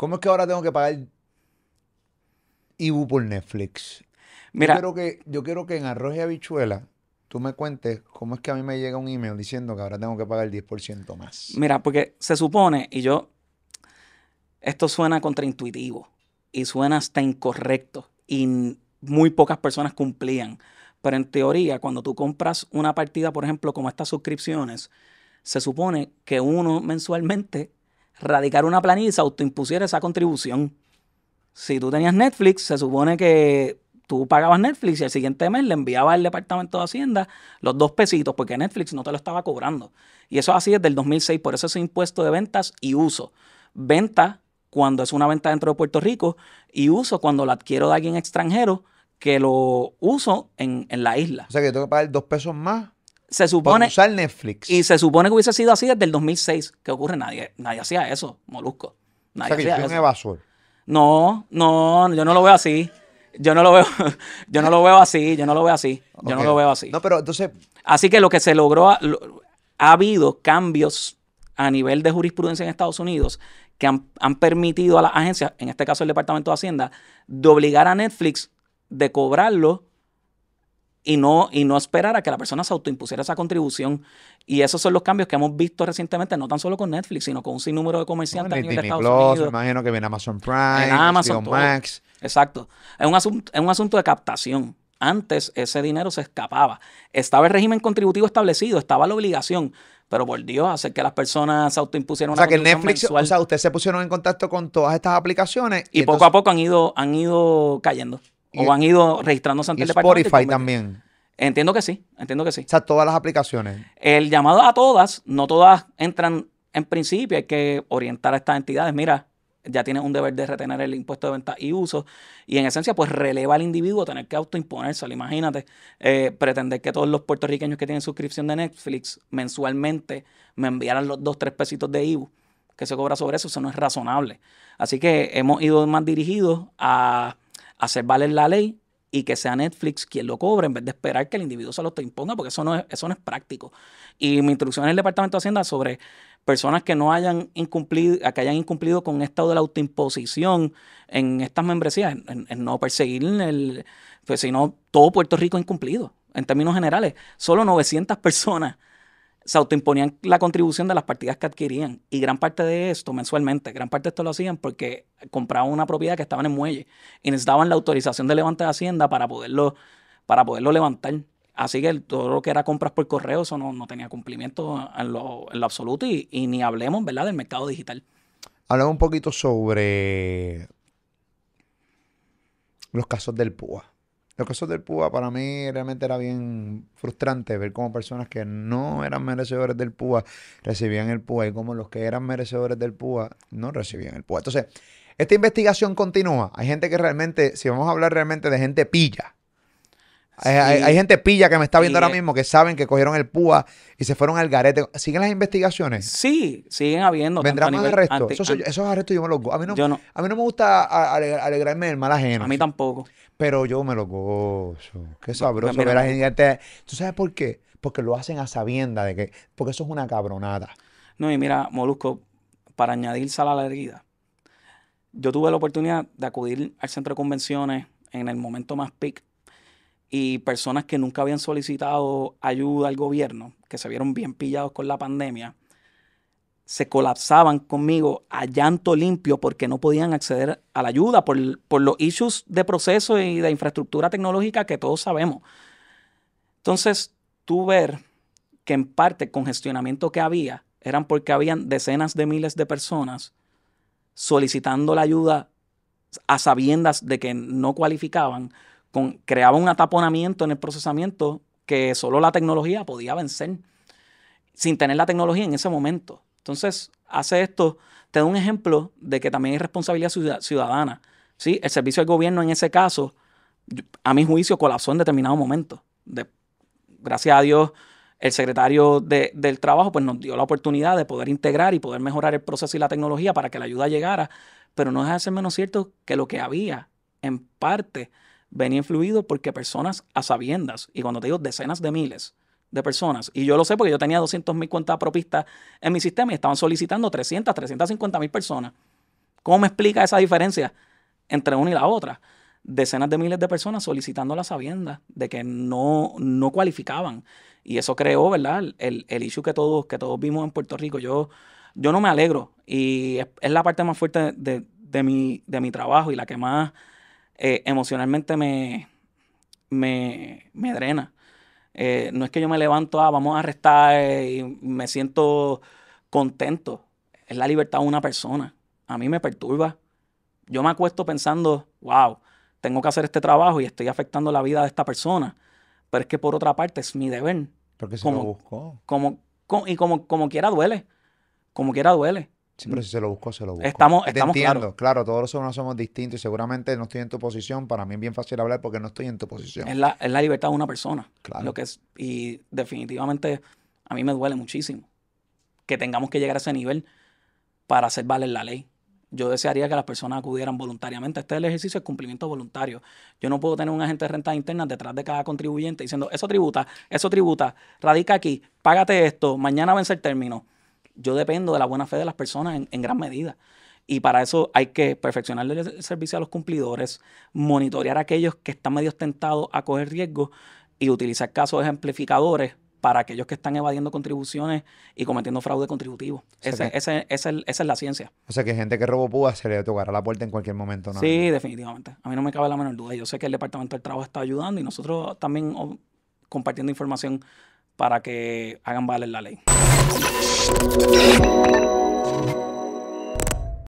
¿Cómo es que ahora tengo que pagar Ibu por Netflix? Mira. Yo quiero que, en Arroz Habichuela tú me cuentes cómo es que a mí me llega un email diciendo que ahora tengo que pagar el 10% más. Mira, porque se supone, y yo. Esto suena contraintuitivo y suena hasta incorrecto y muy pocas personas cumplían. Pero en teoría, cuando tú compras una partida, por ejemplo, como estas suscripciones, se supone que uno mensualmente radicar una planilla o impusiera esa contribución. Si tú tenías Netflix, se supone que tú pagabas Netflix y al siguiente mes le enviabas al departamento de Hacienda los dos pesitos porque Netflix no te lo estaba cobrando. Y eso así desde el 2006, por eso es impuesto de ventas y uso. Venta cuando es una venta dentro de Puerto Rico y uso cuando la adquiero de alguien extranjero que lo uso en, en la isla. O sea que tengo que pagar dos pesos más se supone. usar Netflix. Y se supone que hubiese sido así desde el 2006. ¿Qué ocurre? Nadie, nadie hacía eso, Molusco. Nadie sea, evasor. No, no, yo no lo veo así. Yo no lo veo, yo no lo veo así, yo no lo veo así, yo no lo veo así. No, pero entonces. Así que lo que se logró, ha habido cambios a nivel de jurisprudencia en Estados Unidos que han, han, permitido a las agencias, en este caso el Departamento de Hacienda, de obligar a Netflix de cobrarlo y no, y no esperar a que la persona se autoimpusiera esa contribución. Y esos son los cambios que hemos visto recientemente, no tan solo con Netflix, sino con un sinnúmero de comerciantes a Estados Unidos. Me imagino que viene Amazon Prime, Amazon Max. Exacto. Es un, asunto, es un asunto de captación. Antes ese dinero se escapaba. Estaba el régimen contributivo establecido, estaba la obligación, pero por Dios, hacer que las personas se autoimpusieran una O sea, que Netflix, o sea, ustedes se pusieron en contacto con todas estas aplicaciones. Y, poco a poco han ido, han ido cayendo. ¿O han ido registrándose ante y el departamento? Spotify también. Entiendo que sí, entiendo que sí. O sea, todas las aplicaciones. El llamado a todas, no todas entran en principio, hay que orientar a estas entidades, mira, ya tienen un deber de retener el impuesto de venta y uso, y en esencia, pues releva al individuo tener que autoimponérselo. Imagínate, eh, pretender que todos los puertorriqueños que tienen suscripción de Netflix mensualmente me enviaran los dos, tres pesitos de IBU que se cobra sobre eso, eso no es razonable. Así que hemos ido más dirigidos a hacer valer la ley y que sea Netflix quien lo cobre en vez de esperar que el individuo se lo te imponga, porque eso no es, eso no es práctico. Y mi instrucción en el Departamento de Hacienda sobre personas que no hayan incumplido, que hayan incumplido con estado de la autoimposición en estas membresías, en, no perseguir el, pues, sino todo Puerto Rico incumplido, en términos generales. Solo 900 personas se autoimponían la contribución de las partidas que adquirían. Y gran parte de esto, mensualmente, gran parte de esto lo hacían porque compraban una propiedad que estaba en el muelle y necesitaban la autorización de levante de Hacienda para poderlo, para poderlo levantar. Así que todo lo que era compras por correo, eso no, no tenía cumplimiento en lo, absoluto y, ni hablemos, ¿verdad?, del mercado digital. Hablamos un poquito sobre los casos del PUA los casos del PUA para mí realmente era bien frustrante ver cómo personas que no eran merecedores del PUA recibían el PUA y como los que eran merecedores del PUA no recibían el PUA. Entonces, esta investigación continúa. Hay gente que realmente, si vamos a hablar realmente de gente pilla, hay, gente pilla que me está viendo ahora mismo que saben que cogieron el púa y se fueron al garete. ¿Siguen las investigaciones? Sí, siguen habiendo. ¿Vendrán más arrestos? Esos, esos, arrestos yo me los... A no, A mí no me gusta alegrarme del mal ajeno. A mí tampoco. Pero yo me los gozo. Qué sabroso ver a gente... ¿Tú sabes por qué? Porque lo hacen a sabienda de que... Porque eso es una cabronada. No, y mira, Molusco, para añadir sal a la herida, yo tuve la oportunidad de acudir al centro de convenciones en el momento más pic y personas que nunca habían solicitado ayuda al gobierno, que se vieron bien pillados con la pandemia, se colapsaban conmigo a llanto limpio porque no podían acceder a la ayuda por, los issues de proceso y de infraestructura tecnológica que todos sabemos. Entonces, tú ver que en parte el congestionamiento que había eran porque habían decenas de miles de personas solicitando la ayuda a sabiendas de que no cualificaban, creaba un ataponamiento en el procesamiento que solo la tecnología podía vencer, sin tener la tecnología en ese momento. Entonces, hace esto, te doy un ejemplo de que también hay responsabilidad ciudadana. ¿sí? El servicio del gobierno en ese caso, a mi juicio, colapsó en determinado momento. gracias a Dios, el secretario del trabajo pues, nos dio la oportunidad de poder integrar y poder mejorar el proceso y la tecnología para que la ayuda llegara, pero no es de menos cierto que lo que había, en parte, venía influido porque personas a sabiendas, y cuando te digo decenas de miles de personas, y yo lo sé porque yo tenía 200 mil cuentas propistas en mi sistema y estaban solicitando 300, 350 mil personas. ¿Cómo me explica esa diferencia entre una y la otra? Decenas de miles de personas solicitando la sabiendas de que no, no cualificaban. Y eso creó, ¿verdad? El, issue que todos, que todos vimos en Puerto Rico. Yo, yo no me alegro y es, la parte más fuerte de, de, de mi trabajo y la que más eh, emocionalmente me, me, me drena. Eh, no es que yo me levanto, ah, vamos a arrestar eh, y me siento contento. Es la libertad de una persona. A mí me perturba. Yo me acuesto pensando, wow, tengo que hacer este trabajo y estoy afectando la vida de esta persona. Pero es que por otra parte es mi deber. Porque se buscó. Como, como, y como, como quiera duele. Como quiera duele. Sí, pero si se lo buscó, se lo buscó. Estamos, estamos Claro. claro, todos nosotros somos distintos y seguramente no estoy en tu posición. Para mí es bien fácil hablar porque no estoy en tu posición. Es la, libertad de una persona. Lo que es, y definitivamente a mí me duele muchísimo que tengamos que llegar a ese nivel para hacer valer la ley. Yo desearía que las personas acudieran voluntariamente. Este es el ejercicio de cumplimiento voluntario. Yo no puedo tener un agente de renta interna detrás de cada contribuyente diciendo, eso tributa, eso tributa, radica aquí, págate esto, mañana vence el término yo dependo de la buena fe de las personas en, gran medida. Y para eso hay que perfeccionar el servicio a los cumplidores, monitorear a aquellos que están medio tentados a coger riesgos y utilizar casos ejemplificadores para aquellos que están evadiendo contribuciones y cometiendo fraude contributivo. esa es la ciencia. O sea que gente que robó púa se le tocará la puerta en cualquier momento. ¿no? Sí, definitivamente. A mí no me cabe la menor duda. Yo sé que el Departamento del Trabajo está ayudando y nosotros también oh, compartiendo información para que hagan valer la ley.